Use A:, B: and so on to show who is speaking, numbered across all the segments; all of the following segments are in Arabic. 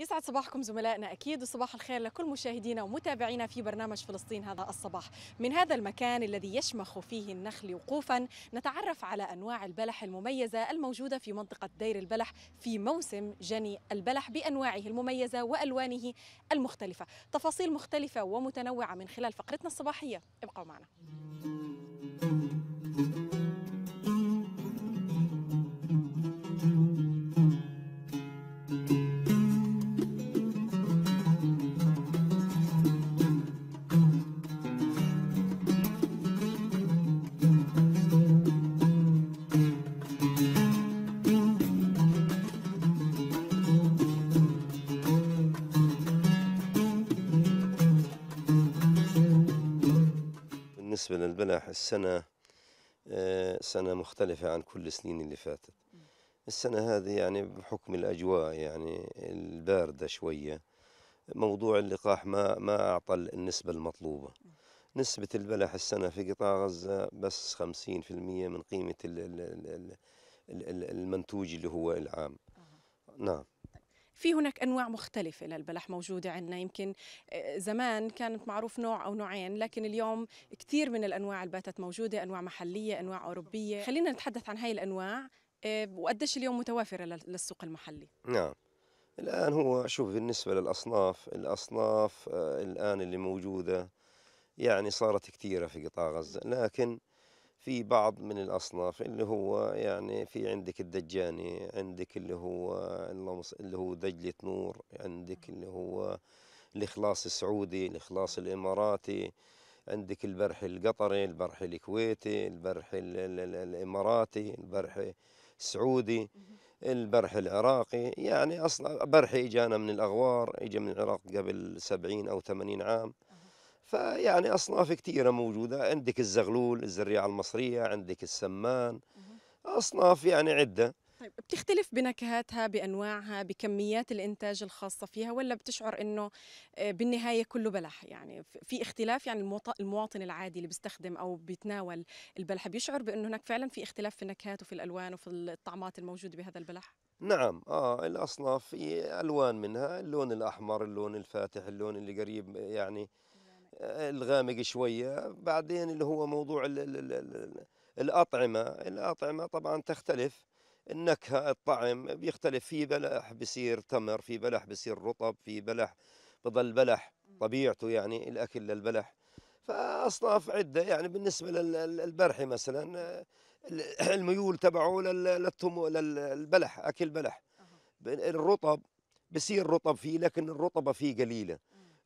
A: يسعد صباحكم زملائنا اكيد وصباح الخير لكل مشاهدينا ومتابعينا في برنامج فلسطين هذا الصباح من هذا المكان الذي يشمخ فيه النخل وقوفا نتعرف على انواع البلح المميزه الموجوده في منطقه دير البلح في موسم جني البلح بانواعه المميزه والوانه المختلفه تفاصيل مختلفه ومتنوعه من خلال فقرتنا الصباحيه ابقوا معنا
B: بالنسبة للبلح السنة آه، سنة مختلفة عن كل السنين اللي فاتت السنة هذه يعني بحكم الأجواء يعني الباردة شوية موضوع اللقاح ما ما أعطى النسبة المطلوبة نسبة البلح السنة في قطاع غزة بس 50% من قيمة المنتوج اللي هو العام نعم
A: في هناك انواع مختلفه للبلح موجوده عندنا يمكن آه، زمان كانت معروف نوع او نوعين لكن اليوم كثير من الانواع اللي باتت موجوده انواع محليه انواع اوروبيه خلينا نتحدث عن هاي الانواع آه، وقديش اليوم متوافره للسوق المحلي
B: نعم الان هو شوف بالنسبه للاصناف الاصناف آه، الان اللي موجوده يعني صارت كثيره في قطاع غزه لكن في بعض من الأصناف اللي هو يعني في عندك الدجاني عندك اللي هو اللي هو دجلة نور عندك اللي هو الإخلاص السعودي الإخلاص الإماراتي عندك البرح القطري البرح الكويتي البرح الإماراتي البرح السعودي البرح العراقي يعني أصلا برحي إجانا من الأغوار إجا من العراق قبل سبعين أو ثمانين عام آه. فيعني أصناف كثيرة موجودة عندك الزغلول الزريعة المصرية عندك السمان أصناف يعني عدة
A: طيب بتختلف بنكهاتها بأنواعها بكميات الإنتاج الخاصة فيها ولا بتشعر أنه آه، بالنهاية كله بلح يعني في اختلاف يعني المواطن العادي اللي بيستخدم أو بيتناول البلح بيشعر بأنه هناك فعلا في اختلاف في النكهات وفي الألوان وفي الطعمات الموجودة بهذا البلح
B: نعم اه الاصناف في الوان منها اللون الاحمر اللون الفاتح اللون اللي قريب يعني الغامق شويه بعدين اللي هو موضوع ال ال ال الاطعمه الاطعمه طبعا تختلف النكهه الطعم بيختلف في بلح بصير تمر في بلح بصير رطب في بلح بضل بلح طبيعته يعني الاكل للبلح فاصناف عده يعني بالنسبه للبرحي مثلا الميول تبعه للبلح اكل بلح الرطب بصير رطب فيه لكن الرطبه فيه قليله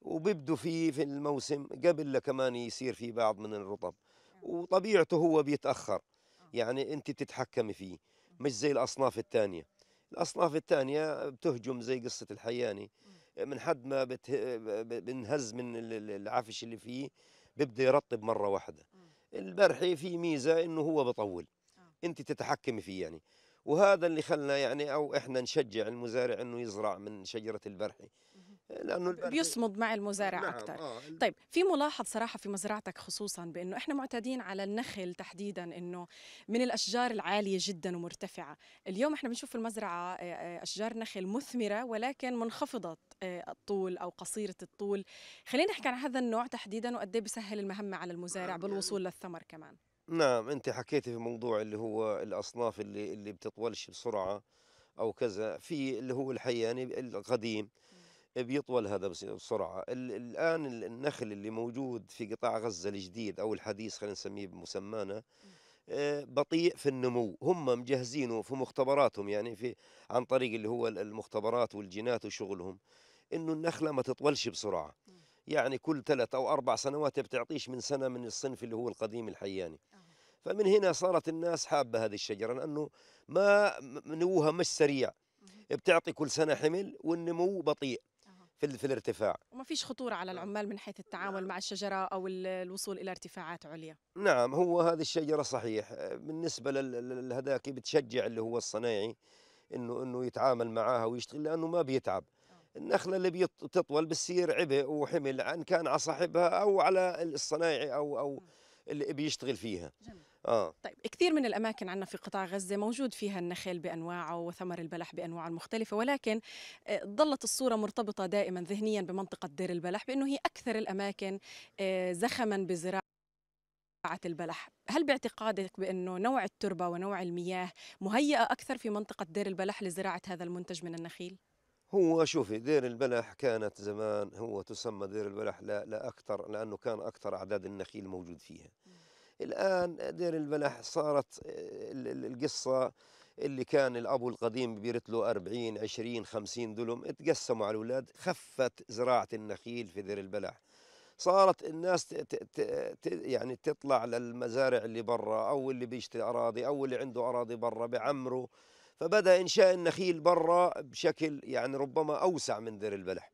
B: وبيبدو فيه في الموسم قبل كمان يصير في بعض من الرطب نعم. وطبيعته هو بيتاخر آه. يعني انت بتتحكمي فيه مش زي الاصناف الثانيه الاصناف الثانيه بتهجم زي قصه الحياني من حد ما بته... بنهز من العفش اللي فيه بيبدا يرطب مره واحده البرحي فيه ميزه انه هو بطول آه. انت تتحكمي فيه يعني وهذا اللي خلنا يعني او احنا نشجع المزارع انه يزرع من شجره البرحي لانه البرد
A: بيصمد مع المزارع نعم اكثر آه. طيب في ملاحظ صراحه في مزرعتك خصوصا بانه احنا معتادين على النخل تحديدا انه من الاشجار العاليه جدا ومرتفعه اليوم احنا بنشوف في المزرعه آه، آه، اشجار نخل مثمره ولكن منخفضه آه، الطول او قصيره الطول خلينا نحكي عن هذا النوع تحديدا وقد إيه بيسهل المهمه على المزارع نعم، بالوصول يعني للثمر كمان
B: نعم انت حكيتي في موضوع اللي هو الاصناف اللي اللي بتطولش بسرعه او كذا في اللي هو الحياني القديم بيطول هذا بسرعة الآن النخل اللي موجود في قطاع غزة الجديد أو الحديث خلينا نسميه بمسمانا آه، بطيء في النمو هم مجهزينه في مختبراتهم يعني في عن طريق اللي هو المختبرات والجينات وشغلهم انه النخله ما تطولش بسرعه يعني كل ثلاث او اربع سنوات بتعطيش من سنه من الصنف اللي هو القديم الحياني آه. فمن هنا صارت الناس حابه هذه الشجره لانه ما نموها مش سريع بتعطي كل سنه حمل والنمو بطيء في, في الارتفاع
A: وما فيش خطورة على العمال من حيث التعامل نعم. مع الشجرة أو الوصول إلى ارتفاعات عليا
B: نعم هو هذه الشجرة صحيح بالنسبة لهذاك بتشجع اللي هو الصنايعي انه انه يتعامل معها ويشتغل لانه ما بيتعب آه. النخله اللي بتطول بتصير عبء وحمل ان كان على صاحبها او على الصنايعي او او اللي بيشتغل فيها جميل. اه طيب
A: كثير من الاماكن عندنا في قطاع غزه موجود فيها النخيل بانواعه وثمر البلح بانواعه المختلفه ولكن آه، ظلت الصوره مرتبطه دائما ذهنيا بمنطقه دير البلح بانه هي اكثر الاماكن آه، زخما بزراعه البلح هل باعتقادك بأنه نوع التربة ونوع المياه مهيئة أكثر في منطقة دير البلح لزراعة هذا المنتج من
B: النخيل؟ هو شوفي دير البلح كانت زمان هو تسمى دير البلح لا, لا أكثر لأنه كان أكثر أعداد النخيل موجود فيها الآن دير البلح صارت آه، القصة اللي كان الأبو القديم بيرت له 40 20 50 دلم اتقسموا على الأولاد خفت زراعة النخيل في دير البلح صارت الناس يعني تطلع للمزارع اللي برا أو اللي بيشتري أراضي أو اللي عنده أراضي برا بعمره فبدأ إنشاء النخيل برا بشكل يعني ربما أوسع من دير البلح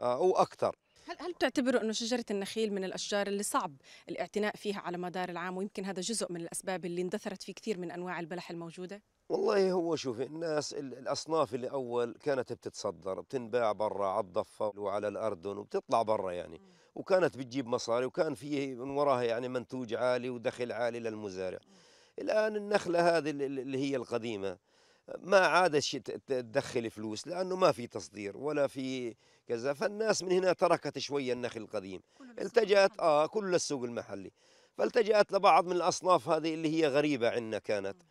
B: آه، أو أكثر
A: هل هل بتعتبروا انه شجره النخيل من الاشجار اللي صعب الاعتناء فيها على مدار العام ويمكن هذا جزء من الاسباب اللي اندثرت في كثير من انواع البلح الموجوده؟
B: والله هو شوف الناس الاصناف اللي اول كانت بتتصدر بتنباع برا على الضفه وعلى الاردن وبتطلع برا يعني وكانت بتجيب مصاري وكان في من وراها يعني منتوج عالي ودخل عالي للمزارع الان النخله هذه اللي هي القديمه ما عادش تدخل فلوس لانه ما في تصدير ولا في كذا فالناس من هنا تركت شويه النخل القديم التجأت اه كل السوق المحلي فالتجأت لبعض من الاصناف هذه اللي هي غريبه عندنا كانت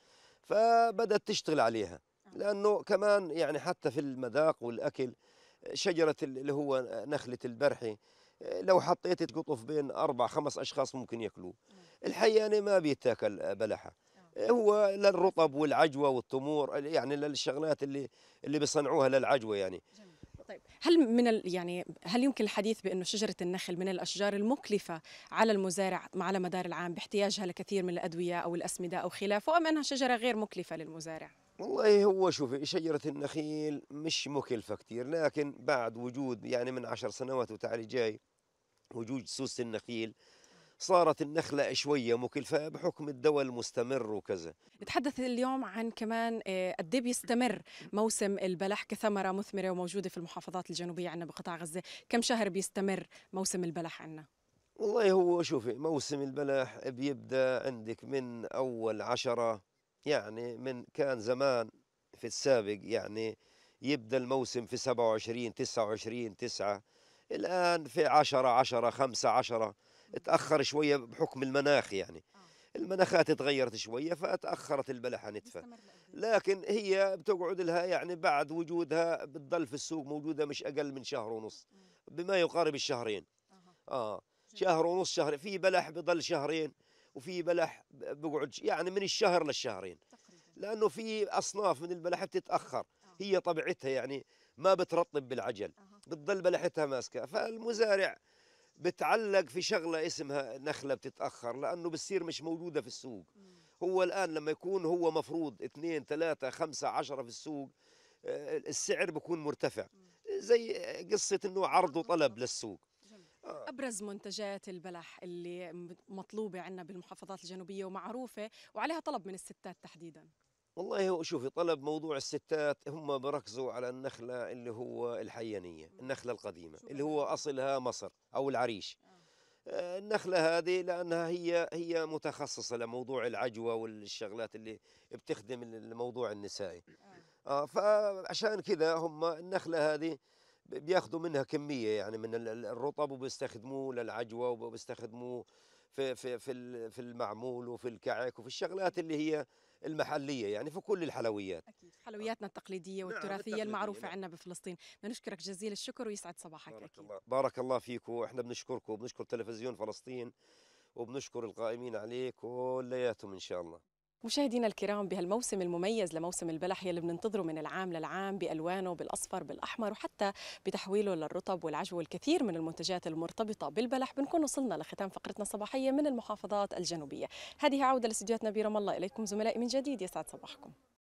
B: فبدات تشتغل عليها آه. لانه كمان يعني حتى في المذاق والاكل شجره اللي هو نخله البرحي لو حطيت قطف بين اربع خمس اشخاص ممكن ياكلوه الحقيقه ما بيتاكل بلحه هو للرطب والعجوه والتمور يعني للشغلات اللي اللي بيصنعوها للعجوه يعني جميل.
A: طيب هل من ال يعني هل يمكن الحديث بانه شجره النخل من الاشجار المكلفه على المزارع على مدار العام باحتياجها لكثير من الادويه او الاسمده او خلافه ام انها شجره غير مكلفه للمزارع؟
B: والله هو شوفي شجرة النخيل مش مكلفة كثير لكن بعد وجود يعني من عشر سنوات وتعالي جاي وجود سوس النخيل صارت النخلة شوية مكلفة بحكم الدواء المستمر وكذا
A: نتحدث اليوم عن كمان آه، قد إيه بيستمر موسم البلح كثمرة مثمرة وموجودة في المحافظات الجنوبية عندنا بقطاع غزة كم شهر بيستمر موسم البلح عندنا
B: والله هو شوفي موسم البلح بيبدأ عندك من أول عشرة يعني من كان زمان في السابق يعني يبدأ الموسم في 27 29 9 الآن في 10 10 5 10 تاخر شويه بحكم المناخ يعني آه. المناخات تغيرت شويه فتاخرت البلحه نتفه لكن هي بتقعد لها يعني بعد وجودها بتضل في السوق موجوده مش اقل من شهر ونص بما يقارب الشهرين اه شهر ونص شهر في بلح بضل شهرين وفي بلح بقعد يعني من الشهر للشهرين لانه في اصناف من البلح بتتاخر آه. هي طبيعتها يعني ما بترطب بالعجل بتضل بلحتها ماسكه فالمزارع بتعلق في شغله اسمها نخله بتتاخر لانه بتصير مش موجوده في السوق هو الان لما يكون هو مفروض اثنين ثلاثه خمسه عشره في السوق آه، السعر بيكون مرتفع زي قصه انه عرض وطلب للسوق آه. ابرز
A: منتجات البلح اللي مطلوبه عندنا بالمحافظات الجنوبيه ومعروفه وعليها طلب من الستات تحديدا
B: والله هو شوفي طلب موضوع الستات هم بركزوا على النخله اللي هو الحيانيه النخله القديمه اللي هو اصلها مصر او العريش آه. آه، النخلة هذه لأنها هي هي متخصصة لموضوع العجوة والشغلات اللي بتخدم الموضوع النسائي آه. آه فعشان كذا هم النخلة هذه بياخذوا منها كمية يعني من الرطب وبيستخدموه للعجوة وبيستخدموه في في في المعمول وفي الكعك وفي الشغلات اللي هي المحليه يعني في كل الحلويات اكيد
A: حلوياتنا التقليديه نعم، والتراثيه نعم المعروفه نعم. عندنا بفلسطين بنشكرك نشكرك جزيل الشكر ويسعد صباحك بارك اكيد الله.
B: بارك الله فيكم احنا بنشكركم وبنشكر تلفزيون فلسطين وبنشكر القائمين عليه كلياتهم ان شاء الله
A: مشاهدينا الكرام بهالموسم المميز لموسم البلح يلي بننتظره من العام للعام بالوانه بالاصفر بالاحمر وحتى بتحويله للرطب والعجو والكثير من المنتجات المرتبطه بالبلح بنكون وصلنا لختام فقرتنا الصباحيه من المحافظات الجنوبيه هذه عوده لاستديوهاتنا برام الله اليكم زملائي من جديد يسعد صباحكم